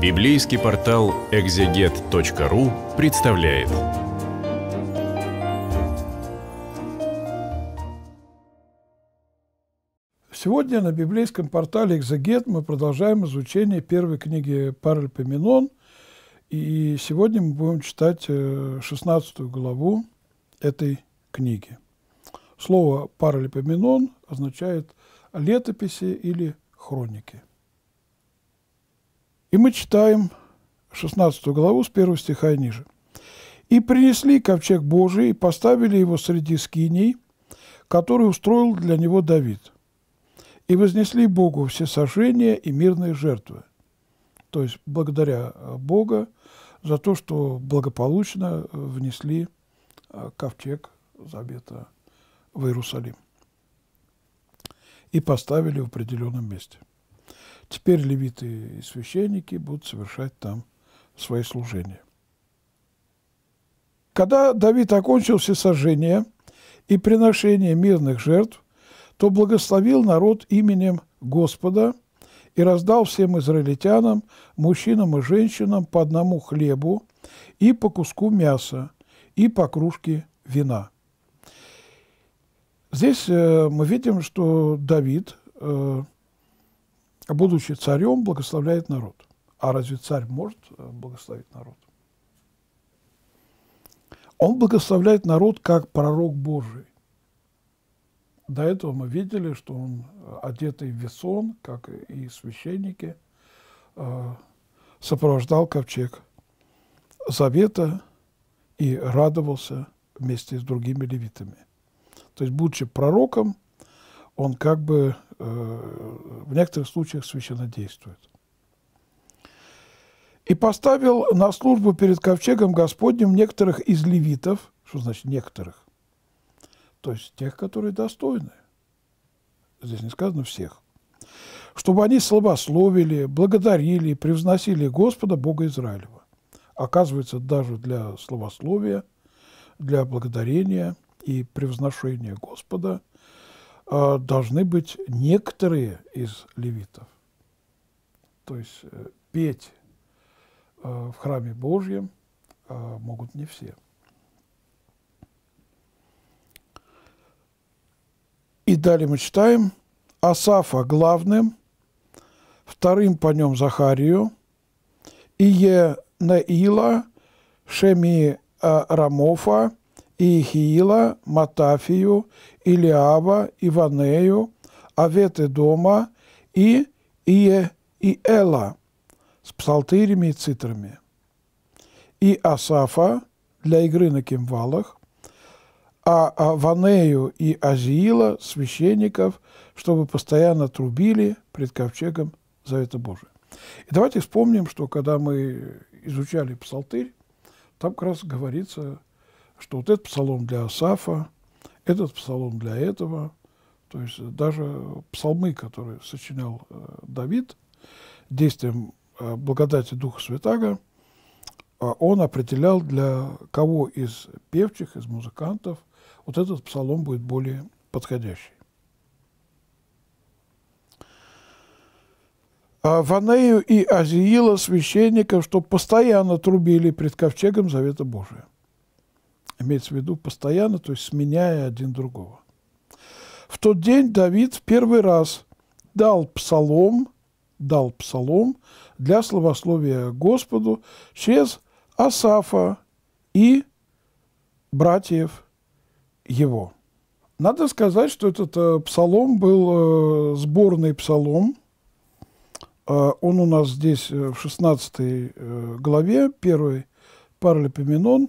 Библейский портал экзегет.ру представляет. Сегодня на библейском портале «Экзегет» мы продолжаем изучение первой книги Паральпоменон. И сегодня мы будем читать 16 э, главу этой книги. Слово Паралипоменон означает «летописи» или «хроники». И мы читаем 16 главу с 1 стиха и ниже. «И принесли ковчег Божий, и поставили его среди скиней, который устроил для него Давид, и вознесли Богу все сожжения и мирные жертвы». То есть благодаря а, Бога за то, что благополучно а, внесли а, ковчег Завета в Иерусалим и поставили в определенном месте – Теперь левиты и священники будут совершать там свои служения. Когда Давид окончил все сожжения и приношение мирных жертв, то благословил народ именем Господа и раздал всем израильтянам, мужчинам и женщинам по одному хлебу и по куску мяса, и по кружке вина. Здесь э, мы видим, что Давид э, а будучи царем, благословляет народ. А разве царь может э, благословить народ? Он благословляет народ как пророк Божий. До этого мы видели, что он э, одетый в весон, как и священники, э, сопровождал ковчег завета и радовался вместе с другими левитами. То есть, будучи пророком, он как бы э, в некоторых случаях священно действует. «И поставил на службу перед ковчегом Господним некоторых из левитов». Что значит «некоторых»? То есть тех, которые достойны. Здесь не сказано «всех» чтобы они слабословили, благодарили, превзносили Господа, Бога Израилева. Оказывается, даже для словословия, для благодарения и превзношения Господа Э, должны быть некоторые из левитов. То есть э, петь э, в храме Божьем могут не все. И далее мы читаем Асафа главным, вторым по нем Захарию, Ие Наила, Шеми Рамофа, Иехиила, Матафию, Илиава, Иванею, Аветы дома и Ие и Эла с псалтырями и цитрами, и Асафа для игры на кимвалах, а Аванею и Азиила, священников, чтобы постоянно трубили пред ковчегом Завета Божия. И давайте вспомним, что когда мы изучали псалтырь, там как раз говорится что вот этот псалом для Асафа, этот псалом для этого, то есть э, даже псалмы, которые сочинял э, Давид действием э, благодати Духа Святаго, а он определял, для кого из певчих, из музыкантов вот этот псалом будет более подходящий. А Ванею и Азиила священников, что постоянно трубили пред ковчегом Завета Божия. Имеется в виду постоянно, то есть сменяя один другого. В тот день Давид в первый раз дал псалом, дал псалом для словословия Господу через Асафа и братьев его. Надо сказать, что этот э, псалом был э, сборный псалом. Э, он у нас здесь в 16 главе, первый Парлепоменон,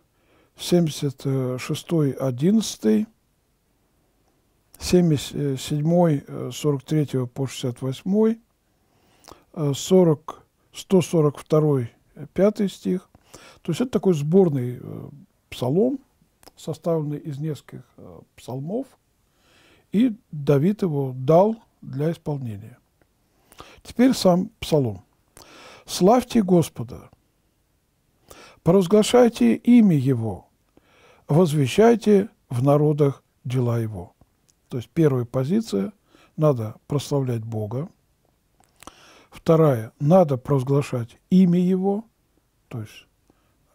76-й, 11 77 43 по 68 40 142 5 стих. То есть это такой сборный э, псалом, составленный из нескольких э, псалмов, и Давид его дал для исполнения. Теперь сам псалом. «Славьте Господа, поразглашайте имя Его, возвещайте в народах дела его. То есть первая позиция – надо прославлять Бога. Вторая – надо провозглашать имя Его, то есть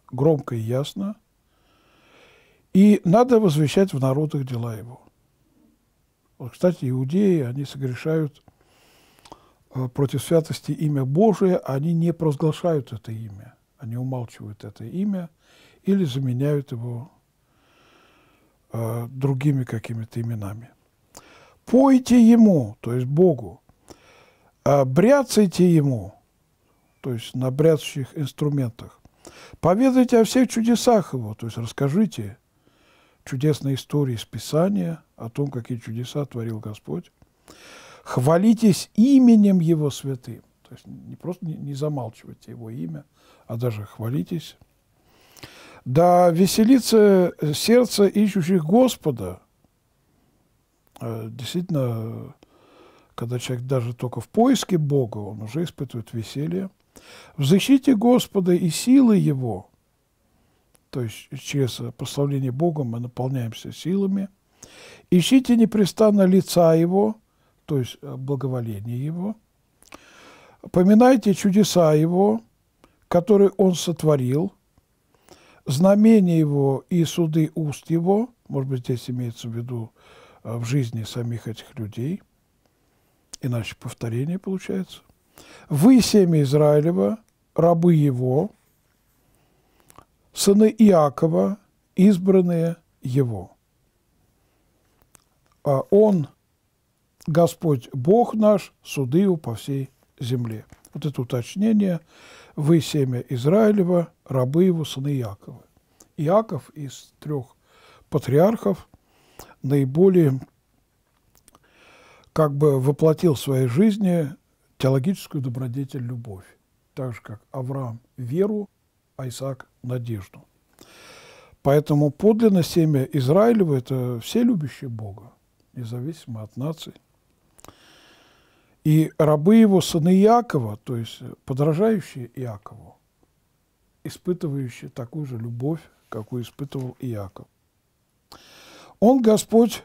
громко и ясно. И надо возвещать в народах дела Его. Вот, кстати, иудеи, они согрешают э, против святости имя Божие, они не провозглашают это имя, они умалчивают это имя или заменяют его Э, другими какими-то именами. Пойте ему, то есть Богу, «А бряцайте ему, то есть на бряцающих инструментах, поведайте о всех чудесах его, то есть расскажите чудесные истории из Писания, о том, какие чудеса творил Господь. Хвалитесь именем его святым, то есть не просто не замалчивайте его имя, а даже хвалитесь да веселится э, сердце ищущих Господа. Э, действительно, когда человек даже только в поиске Бога, он уже испытывает веселье. В защите Господа и силы Его, то есть через прославление Бога мы наполняемся силами. Ищите непрестанно лица Его, то есть э, благоволение Его. Поминайте чудеса Его, которые Он сотворил – знамения его и суды уст его, может быть, здесь имеется в виду э, в жизни самих этих людей, иначе повторение получается. Вы, семя Израилева, рабы его, сыны Иакова, избранные его. А он, Господь Бог наш, судил по всей земле. Вот это уточнение вы семя Израилева, рабы его сыны Якова». Иаков из трех патриархов наиболее как бы воплотил в своей жизни теологическую добродетель – любовь, так же, как Авраам – веру, а Исаак – надежду. Поэтому подлинно семя Израилева – это все любящие Бога, независимо от нации. И рабы его, сыны Иакова, то есть подражающие Иакову, испытывающие такую же любовь, какую испытывал Иаков. Он Господь,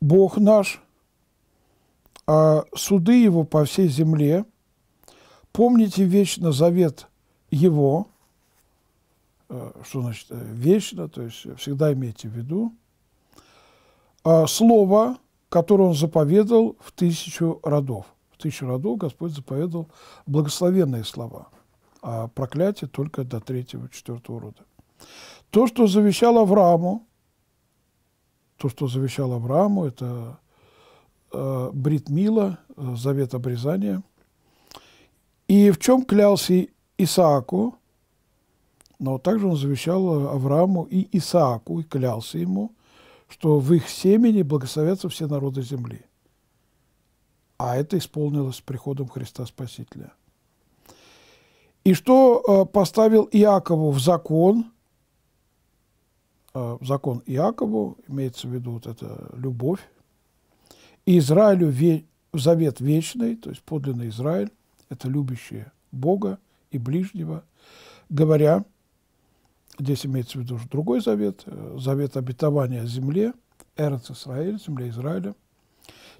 Бог наш, а суды Его по всей земле. Помните вечно завет Его, э, что значит э, вечно, то есть всегда имейте в виду, а слово, которое Он заповедал в тысячу родов в тысячу родов Господь заповедовал благословенные слова, а проклятие только до третьего, четвертого рода. То, что завещал Аврааму, то, что завещал Аврааму, это э, Бритмила, э, завет обрезания. И в чем клялся Исааку, но также он завещал э, Аврааму и Исааку, и клялся ему, что в их семени благословятся все народы земли. А это исполнилось с приходом Христа Спасителя. И что э, поставил Иакову в закон, э, закон Иакову, имеется в виду вот эта любовь, и Израилю завет вечный, то есть подлинный Израиль, это любящие Бога и ближнего, говоря, здесь имеется в виду уже другой завет, э, завет обетования земле, Эрец Израиль, земля Израиля –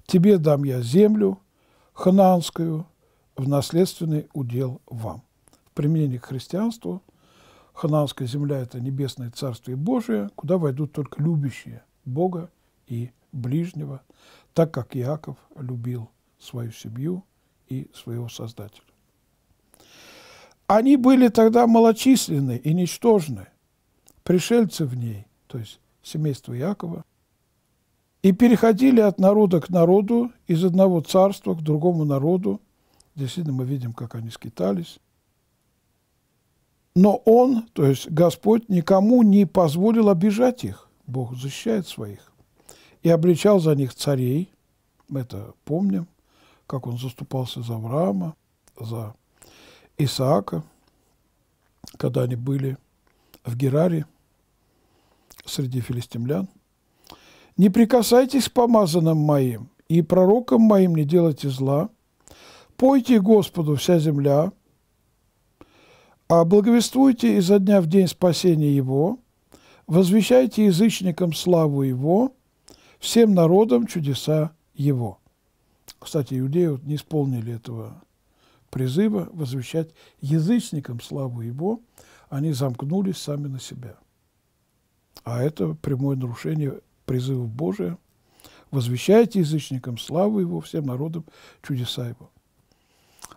Тебе дам я землю ханаанскую в наследственный удел вам». В применении к христианству ханаанская земля – это небесное царствие Божие, куда войдут только любящие Бога и ближнего, так как Иаков любил свою семью и своего Создателя. Они были тогда малочисленны и ничтожны. Пришельцы в ней, то есть семейство Иакова – и переходили от народа к народу, из одного царства к другому народу. Действительно, мы видим, как они скитались. Но он, то есть Господь, никому не позволил обижать их. Бог защищает своих. И обличал за них царей. Мы это помним, как он заступался за Авраама, за Исаака, когда они были в Гераре среди филистимлян. Не прикасайтесь к помазанным моим, и пророкам моим не делайте зла. Пойте Господу вся земля, а благовествуйте изо дня в день спасения Его, возвещайте язычникам славу Его, всем народам чудеса Его. Кстати, иудеи не исполнили этого призыва возвещать язычникам славу Его, они замкнулись сами на себя. А это прямое нарушение Призыв Божия, возвещайте язычникам славу Его, всем народам чудеса Его.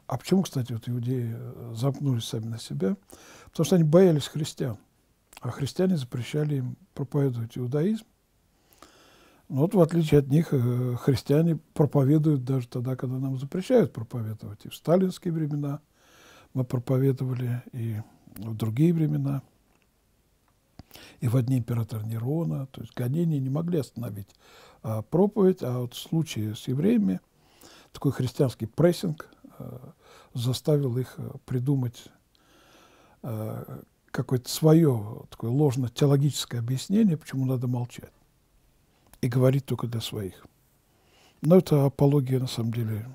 А почему, кстати, вот иудеи э, запнулись сами на себя? Потому что они боялись христиан, а христиане запрещали им проповедовать иудаизм. Но ну, вот в отличие от них э, христиане проповедуют даже тогда, когда нам запрещают проповедовать. И в сталинские времена мы проповедовали, и в другие времена – и в одни император Нерона, то есть гонения не могли остановить а, проповедь, а вот в случае с евреями такой христианский прессинг а, заставил их а, придумать а, какое-то свое такое ложно-теологическое объяснение, почему надо молчать и говорить только для своих. Но это апология, на самом деле,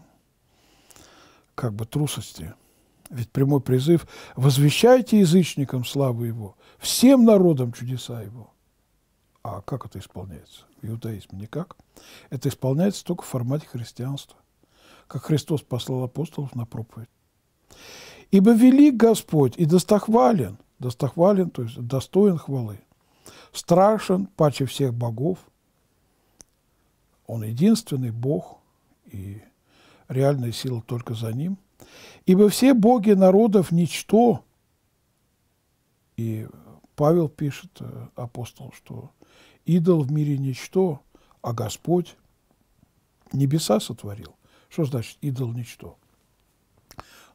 как бы трусости – ведь прямой призыв – возвещайте язычникам славу Его, всем народам чудеса Его. А как это исполняется? В иудаизме никак. Это исполняется только в формате христианства, как Христос послал апостолов на проповедь. «Ибо велик Господь и достохвален, достохвален, то есть достоин хвалы, страшен паче всех богов, Он единственный Бог, и реальная сила только за Ним – Ибо все боги народов – ничто. И Павел пишет, э, апостол, что идол в мире – ничто, а Господь небеса сотворил. Что значит идол – ничто?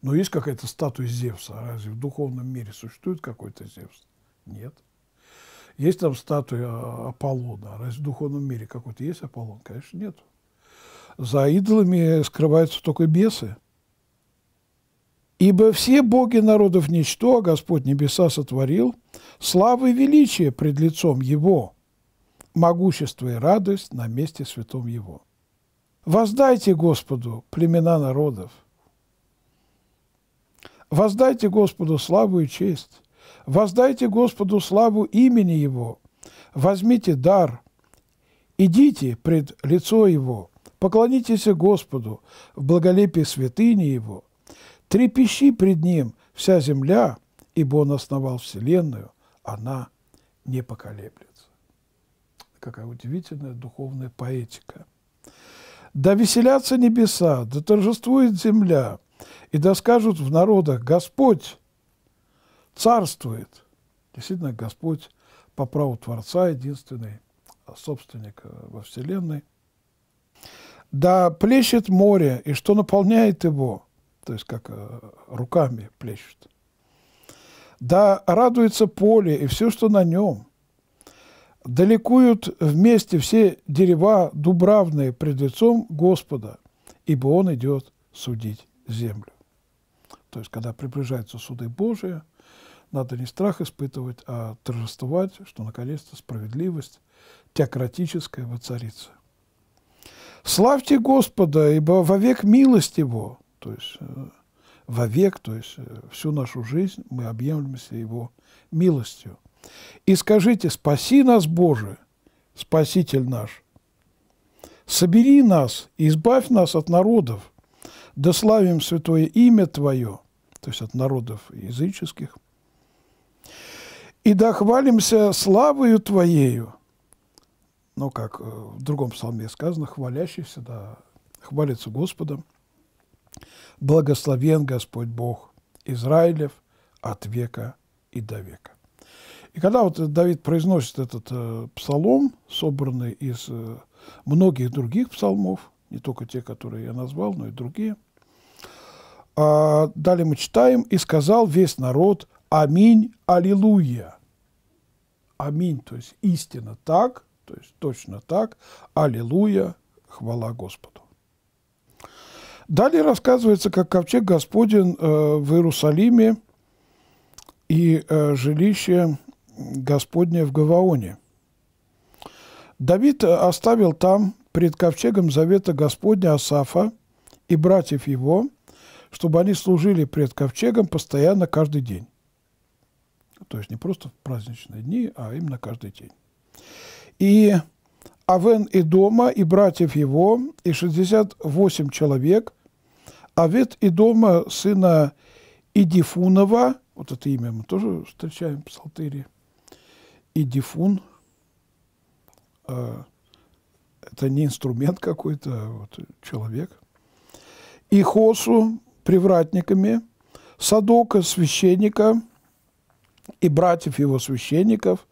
Но есть какая-то статуя Зевса. Разве в духовном мире существует какой-то Зевс? Нет. Есть там статуя э, Аполлона. Разве в духовном мире какой-то есть Аполлон? Конечно, нет. За идолами скрываются только бесы – Ибо все боги народов ничто, а Господь небеса сотворил, славы и величие пред лицом Его, могущество и радость на месте святом Его. Воздайте Господу племена народов, воздайте Господу славу и честь, воздайте Господу славу имени Его, возьмите дар, идите пред лицо Его, поклонитесь Господу в благолепии святыни Его – Трепещи пред Ним вся земля, ибо Он основал Вселенную, она не поколеблется. Какая удивительная духовная поэтика. «Да веселятся небеса, да торжествует земля, и да скажут в народах, Господь царствует». Действительно, Господь по праву Творца единственный а собственник э, во Вселенной. «Да плещет море, и что наполняет его?» то есть как э, руками плещут. Да радуется поле и все, что на нем. Далекуют вместе все дерева дубравные пред лицом Господа, ибо Он идет судить землю. То есть, когда приближаются суды Божии, надо не страх испытывать, а торжествовать, что наконец-то справедливость теократическая воцарится. Славьте Господа, ибо вовек милость Его – то есть э, вовек, то есть э, всю нашу жизнь мы объемлемся Его милостью. И скажите, спаси нас, Боже, Спаситель наш, собери нас, избавь нас от народов, да славим святое имя Твое, то есть от народов языческих, и дохвалимся славою Твоею, ну, как э, в другом псалме сказано, хвалящийся, да, хвалится Господом, Благословен Господь Бог Израилев от века и до века. И когда вот Давид произносит этот э, псалом, собранный из э, многих других псалмов, не только те, которые я назвал, но и другие, а, далее мы читаем, «И сказал весь народ, аминь, аллилуйя». Аминь, то есть истина так, то есть точно так, аллилуйя, хвала Господу. Далее рассказывается, как ковчег Господен э, в Иерусалиме и э, жилище Господне в Гаваоне. Давид э, оставил там пред ковчегом завета Господня Асафа и братьев его, чтобы они служили пред ковчегом постоянно каждый день. То есть не просто в праздничные дни, а именно каждый день. И Авен и дома, и братьев его, и 68 человек, Авет и дома сына Идифунова, вот это имя мы тоже встречаем в псалтире. Идифун, э, это не инструмент какой-то, а вот, человек, и Хосу привратниками, Садока священника и братьев его священников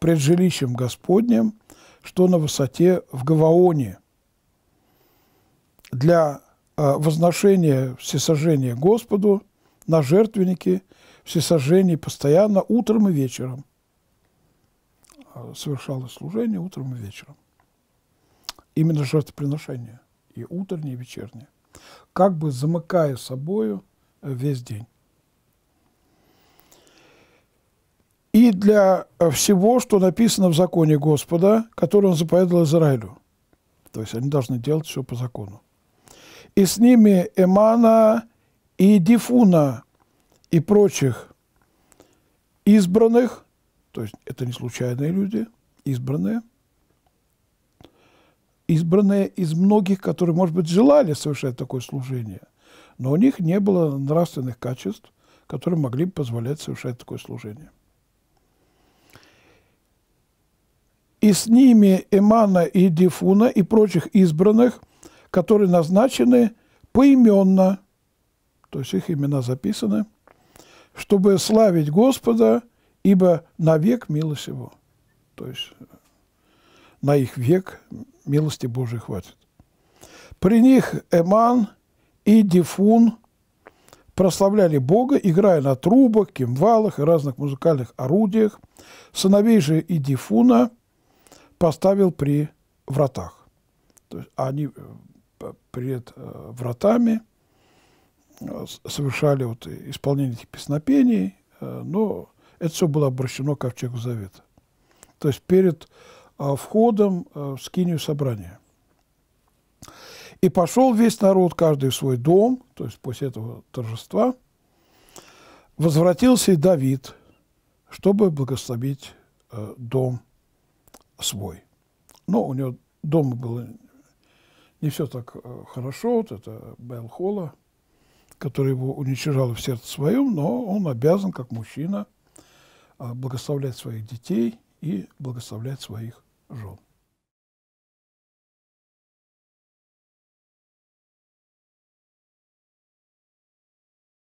пред жилищем Господним, что на высоте в Гаваоне, для Э, возношение всесожжения Господу на жертвенники всесожжение постоянно утром и вечером. Э, совершалось служение утром и вечером. Именно жертвоприношение. И утреннее, и вечернее. Как бы замыкая собою э, весь день. И для всего, что написано в законе Господа, который он заповедовал Израилю. То есть они должны делать все по закону и с ними Эмана и Дифуна и прочих избранных, то есть это не случайные люди, избранные, избранные из многих, которые, может быть, желали совершать такое служение, но у них не было нравственных качеств, которые могли бы позволять совершать такое служение. И с ними Эмана и Дифуна и прочих избранных – которые назначены поименно, то есть их имена записаны, чтобы славить Господа, ибо на век милость Его. То есть на их век милости Божией хватит. При них Эман и Дифун прославляли Бога, играя на трубах, кимвалах и разных музыкальных орудиях. Сыновей же и Дифуна поставил при вратах. То есть а они Э, пред э, вратами, э, совершали вот исполнение этих песнопений, но это все было обращено к Ковчегу Завета. То есть перед входом в скинию собрания. И пошел весь народ, каждый в свой дом, то есть после этого торжества, возвратился и Давид, чтобы благословить дом свой. Но у него дома было не все так э, хорошо. Вот это Бэл Холла, который его уничижал в сердце своем, но он обязан, как мужчина, а, благословлять своих детей и благословлять своих жен.